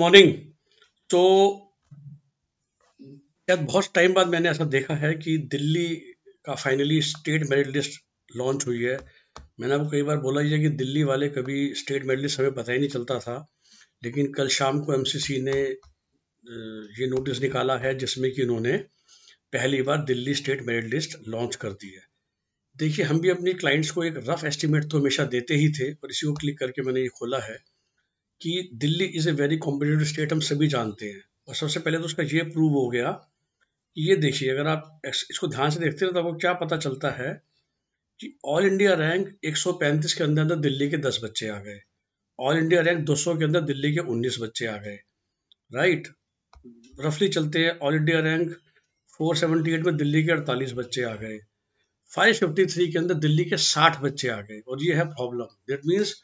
Morning तो यार बहुत टाइम बाद मैंने ऐसा देखा है कि दिल्ली का finally state merit list launch हुई है मैंने आपको कई बार बोला ही है कि दिल्ली वाले कभी स्टेट मेरिट लिस्ट हमें पता ही नहीं चलता था लेकिन कल शाम को एमसीसी ने ये नोटिस निकाला है जिसमें कि उन्होंने पहली बार Delhi state merit list launch कर दी है देखिए हम भी अपने क्लाइंट्स को एक रफ एस्टिमेट तो हमेशा देते ही थे और इसी को क्लिक करके मैंने ये खोला है कि Delhi is a very competitive state हम सभी जानते हैं और सबसे पहले तो उसका ये प्रूव हो गया कि ये देखिए अगर आप इसको ध्यान से देखते हैं तो आपको क्या पता चलता है कि ऑल इंडिया रैंक 135 के अंदर अंदर दिल्ली के 10 बच्चे आ गए ऑल इंडिया रैंक 200 के अंदर दिल्ली के 19 बच्चे आ गए राइट रफली चलते हैं ऑल इंडिया रैंक 478 में दिल्ली के 48 बच्चे आ गए 553 के अंदर दिल्ली के 60 बच्चे आ गए और ये है प्रॉब्लम दैट मीन्स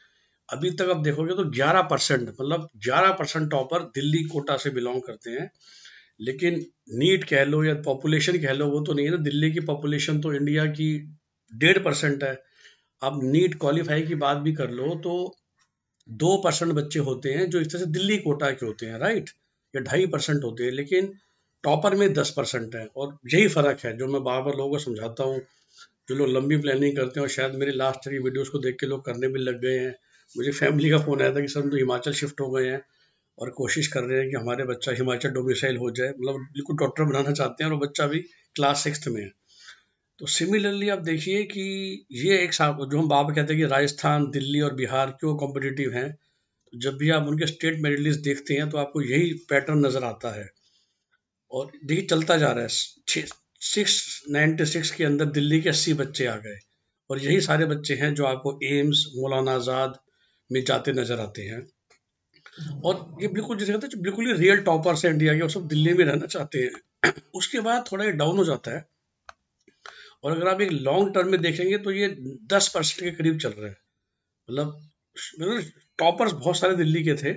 अभी तक आप देखोगे तो 11 परसेंट मतलब 11 परसेंट टॉपर दिल्ली कोटा से बिलोंग करते हैं लेकिन नीट कह लो या पॉपुलेशन कह लो वो तो नहीं है ना दिल्ली की पॉपुलेशन तो इंडिया की डेढ़ परसेंट है अब नीट क्वालिफाई की बात भी कर लो तो दो परसेंट बच्चे होते हैं जो इस तरह से दिल्ली कोटा के होते हैं राइट या ढाई परसेंट होते हैं लेकिन टॉपर में दस परसेंट है और यही फ़र्क है जो मैं बार बार लोगों को समझाता हूँ जो लोग लंबी प्लानिंग करते हैं और शायद मेरी लास्ट थ्री वीडियोज़ को देख के लोग करने भी लग गए हैं मुझे फैमिली का फ़ोन आया था कि सर हम तो हिमाचल शिफ्ट हो गए हैं और कोशिश कर रहे हैं कि हमारे बच्चा हिमाचल डोमिसाइल हो जाए मतलब बिल्कुल डॉक्टर बनाना चाहते हैं और बच्चा भी क्लास सिक्स में है तो सिमिलरली आप देखिए कि ये एक जो हम बाप कहते हैं कि राजस्थान दिल्ली और बिहार क्यों कॉम्पिटिटिव हैं तो जब भी आप उनके स्टेट मेरिट लिस्ट देखते हैं तो आपको यही पैटर्न नज़र आता है और देखिए चलता जा रहा है सिक्स नाइन्टी सिक्स के अंदर दिल्ली के अस्सी बच्चे आ गए और यही सारे बच्चे हैं जो आपको एम्स मौलाना आज़ाद में जाते नजर आते हैं हम्म। और ये बिल्कुल जैसे कहते हैं बिल्कुल ही रियल टॉपर्स हैं इंडिया के और सब दिल्ली में रहना चाहते हैं उसके बाद थोड़ा ये डाउन हो जाता है और अगर आप एक लॉन्ग टर्म में देखेंगे तो ये दस परसेंट के करीब चल रहा है मतलब टॉपर्स मतलब बहुत सारे दिल्ली के थे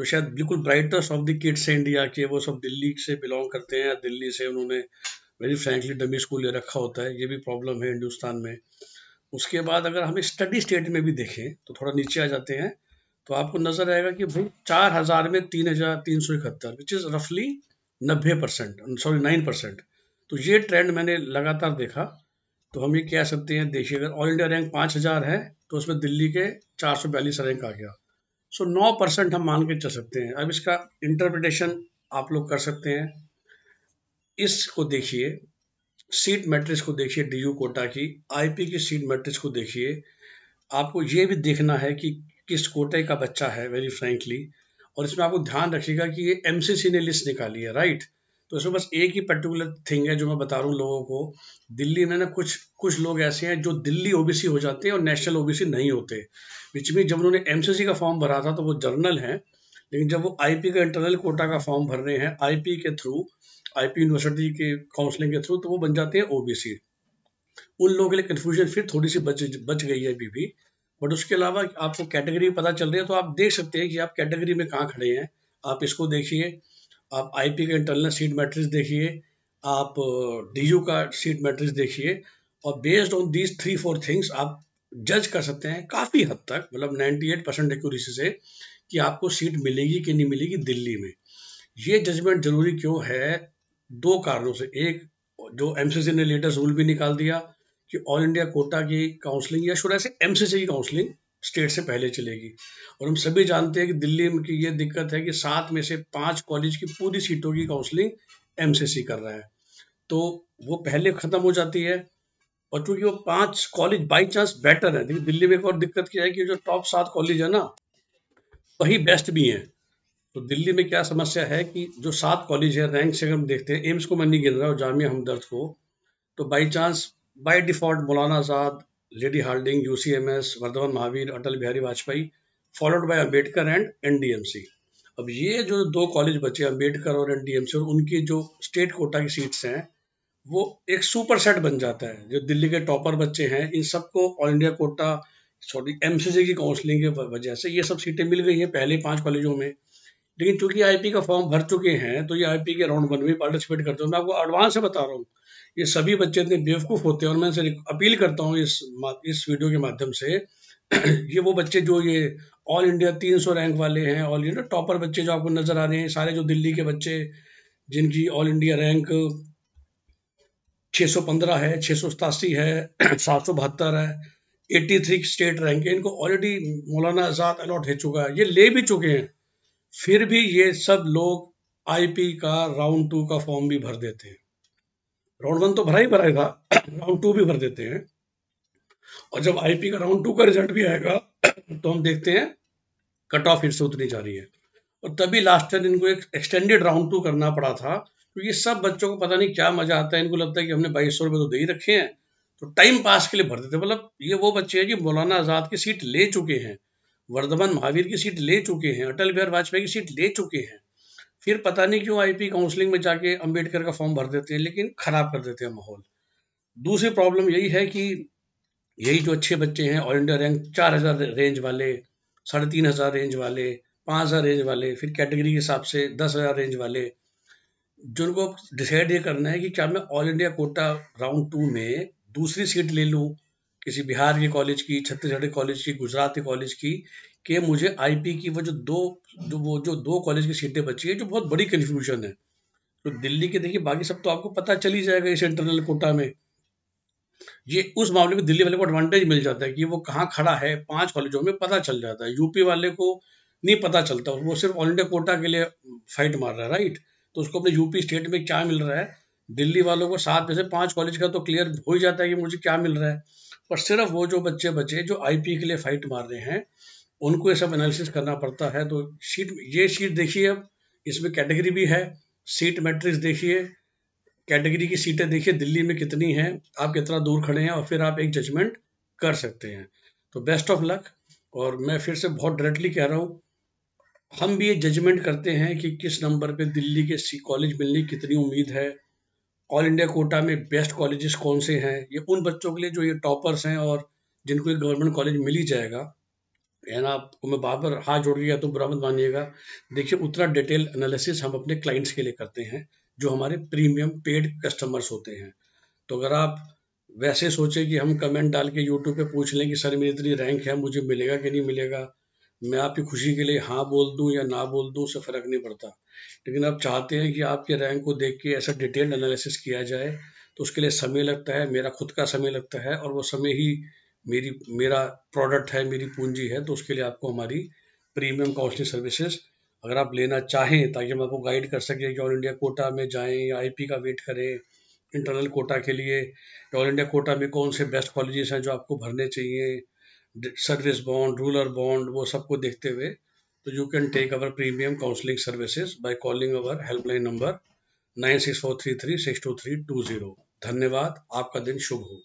जो शायद बिल्कुल ब्राइटर्स ऑफ द किड्स हैं इंडिया के वो सब दिल्ली से बिलोंग करते हैं दिल्ली से उन्होंने वेरी फ्रेंकली डमी स्कूल ले रखा होता है ये भी प्रॉब्लम है हिंदुस्तान में उसके बाद अगर हम स्टडी स्टेट में भी देखें तो थोड़ा नीचे आ जाते हैं तो आपको नजर आएगा कि भाई चार हजार में तीन हजार तीन सौ इकहत्तर विच इज रफली नब्बे परसेंट सॉरी नाइन परसेंट तो ये ट्रेंड मैंने लगातार देखा तो हम ये कह सकते हैं देखिए अगर ऑल इंडिया रैंक पाँच हज़ार है तो उसमें दिल्ली के चार सौ बयालीस रैंक आ गया सो नौ परसेंट हम मान के चल सकते हैं अब इसका इंटरप्रिटेशन आप लोग कर सकते हैं इसको देखिए सीट मैट्रिक्स को देखिए डी कोटा की आईपी की सीट मैट्रिक्स को देखिए आपको ये भी देखना है कि किस कोटे का बच्चा है वेरी फ्रेंकली और इसमें आपको ध्यान रखिएगा कि ये एम ने लिस्ट निकाली है राइट तो इसमें बस एक ही पर्टिकुलर थिंग है जो मैं बता रहा हूँ लोगों को दिल्ली में ना कुछ कुछ लोग ऐसे हैं जो दिल्ली ओबीसी हो जाते हैं और नेशनल ओबीसी नहीं होते बीच में जब उन्होंने एमसीसी का फॉर्म भरा था तो वो जर्नल हैं लेकिन जब वो आईपी का इंटरनल कोटा का फॉर्म भर रहे हैं आईपी के थ्रू आईपी यूनिवर्सिटी के काउंसलिंग के थ्रू तो वो बन जाते हैं ओबीसी उन लोगों के लिए कन्फ्यूजन फिर थोड़ी सी बच बच गई है अभी भी बट उसके अलावा आपको कैटेगरी पता चल रही है तो आप देख सकते हैं कि आप कैटेगरी में कहाँ खड़े हैं आप इसको देखिए आप आईपी का इंटरनल सीट मैट्रिक्स देखिए आप डीयू uh, का सीट मैट्रिक्स देखिए और based on these three four things आप जज कर सकते हैं काफ़ी हद तक मतलब एट परसेंट एक्यूरेसी से कि आपको सीट मिलेगी कि नहीं मिलेगी दिल्ली में ये जजमेंट जरूरी क्यों है दो कारणों से एक जो एमसीसी ने लेटेस्ट रूल भी निकाल दिया कि ऑल इंडिया कोटा की काउंसलिंग या शुरू से एम की काउंसलिंग स्टेट से पहले चलेगी और हम सभी जानते हैं कि दिल्ली में की ये दिक्कत है कि सात में से पांच कॉलेज की पूरी सीटों की काउंसलिंग एमसीसी कर रहा है तो वो पहले ख़त्म हो जाती है और चूंकि वो पांच कॉलेज बाई चांस बेटर है देखिए दिल्ली में एक और दिक्कत क्या है कि जो टॉप सात कॉलेज है ना वही बेस्ट भी हैं तो दिल्ली में क्या समस्या है कि जो सात कॉलेज है रैंक से हम देखते हैं एम्स को मैं नहीं गिन रहा हूँ जामिया हमदर्द को तो by chance by default Maulana Azad Lady Hardinge U C M S Vardhman Mahavir Atal Bihari Vajpayee followed by Ambedkar and NDMC अब ये जो दो कॉलेज बचे अम्बेडकर और एनडीएमसी और उनकी जो स्टेट कोटा की सीट्स हैं वो एक सुपर सेट बन जाता है जो दिल्ली के टॉपर बच्चे हैं इन सबको all India quota sorry M की काउंसलिंग की वजह से ये सब सीटें मिल गई हैं पहले पांच कॉलेजों में लेकिन चूंकि आईपी का फॉर्म भर चुके हैं तो ये आईपी के राउंड वन में पार्टिसिपेट करते हो मैं आपको एडवांस से बता रहा हूँ ये सभी बच्चे इतने बेवकूफ़ होते हैं और मैं इनसे अपील करता हूँ इस इस वीडियो के माध्यम से ये वो बच्चे जो ये ऑल इंडिया तीन सौ रैंक वाले हैं ऑल इंडिया टॉपर बच्चे जो आपको नज़र आ रहे हैं सारे जो दिल्ली के बच्चे जिनकी ऑल इंडिया रैंक 615 है छः है सात है 83 स्टेट रैंक इनको ऑलरेडी मौलाना आजाद अलॉट हो चुका है ये ले भी चुके हैं फिर भी ये सब लोग आईपी का राउंड टू का फॉर्म भी भर देते हैं राउंड वन तो भरा ही भरा था राउंड टू भी भर देते हैं और जब आईपी का राउंड टू का रिजल्ट भी आएगा तो हम देखते हैं कट ऑफ फिर से उतनी जा रही है और तभी लास्ट टाइम इनको एक एक्सटेंडेड राउंड टू करना पड़ा था क्योंकि तो सब बच्चों को पता नहीं क्या मजा आता है इनको लगता है कि हमने बाईस सौ रुपये तो दे ही रखे हैं तो टाइम पास के लिए भर देते मतलब ये वो बच्चे हैं जो मौलाना आज़ाद की सीट ले चुके हैं वर्धमान महावीर की सीट ले चुके हैं अटल बिहारी वाजपेयी की सीट ले चुके हैं फिर पता नहीं क्यों आईपी काउंसलिंग में जाके अंबेडकर का फॉर्म भर देते हैं लेकिन ख़राब कर देते हैं माहौल दूसरी प्रॉब्लम यही है कि यही जो अच्छे बच्चे हैं ऑल इंडिया रैंक चार हज़ार रेंज वाले साढ़े तीन हज़ार रेंज वाले पाँच हज़ार रेंज वाले फिर कैटेगरी के हिसाब से दस हज़ार रेंज वाले जिनको डिसाइड ये करना है कि क्या मैं all India quota round two में दूसरी सीट ले लूँ किसी बिहार के कॉलेज की छत्तीसगढ़ के कॉलेज की गुजरात के कॉलेज की कि मुझे आईपी की वो जो दो जो वो जो दो कॉलेज की सीटें बची है जो बहुत बड़ी कन्फ्यूजन है तो दिल्ली के देखिए बाकी सब तो आपको पता चल ही जाएगा इस इंटरनल कोटा में ये उस मामले में दिल्ली वाले को एडवांटेज मिल जाता है कि वो कहाँ खड़ा है पांच कॉलेजों में पता चल जाता है यूपी वाले को नहीं पता चलता वो सिर्फ ऑल इंडिया कोटा के लिए फाइट मार रहा है राइट तो उसको अपने यूपी स्टेट में क्या मिल रहा है दिल्ली वालों को सात में से पांच कॉलेज का तो क्लियर हो ही जाता है कि मुझे क्या मिल रहा है पर सिर्फ वो जो बच्चे बचे जो आईपी के लिए फाइट मार रहे हैं उनको ये सब एनालिसिस करना पड़ता है तो सीट ये सीट देखिए अब इसमें कैटेगरी भी है सीट मैट्रिक्स देखिए कैटेगरी की सीटें देखिए दिल्ली में कितनी हैं आप कितना दूर खड़े हैं और फिर आप एक जजमेंट कर सकते हैं तो बेस्ट ऑफ लक और मैं फिर से बहुत डायरेक्टली कह रहा हूँ हम भी ये जजमेंट करते हैं कि किस नंबर पे दिल्ली के सी कॉलेज मिलने की कितनी उम्मीद है ऑल इंडिया कोटा में बेस्ट कॉलेजेस कौन से हैं ये उन बच्चों के लिए जो ये टॉपर्स हैं और जिनको ये गवर्नमेंट कॉलेज मिल ही जाएगा है ना आपको मैं बार बार हाथ जोड़ गया तो बुरा मत मानिएगा देखिए उतना डिटेल एनालिसिस हम अपने क्लाइंट्स के लिए करते हैं जो हमारे प्रीमियम पेड कस्टमर्स होते हैं तो अगर आप वैसे सोचें कि हम कमेंट डाल के यूट्यूब पे पूछ लें कि सर मेरी इतनी रैंक है मुझे मिलेगा कि नहीं मिलेगा मैं आपकी खुशी के लिए हाँ बोल दूँ या ना बोल दूँ उससे फ़र्क नहीं पड़ता लेकिन आप चाहते हैं कि आपके रैंक को देख के ऐसा डिटेल्ड एनालिसिस किया जाए तो उसके लिए समय लगता है मेरा खुद का समय लगता है और वो समय ही मेरी मेरा प्रोडक्ट है मेरी पूंजी है तो उसके लिए आपको हमारी प्रीमियम काउंसलिंग सर्विसेज अगर आप लेना चाहें ताकि हम आपको गाइड कर सकें कि ऑल इंडिया कोटा में जाएं या आईपी का वेट करें इंटरनल कोटा के लिए ऑल इंडिया कोटा में कौन से बेस्ट कॉलेजेस हैं जो आपको भरने चाहिए सर्विस बॉन्ड रूलर बॉन्ड वो सबको देखते हुए तो you can take our premium counselling services by calling our helpline number nine six four three three six two three two zero धन्यवाद आपका दिन शुभ हो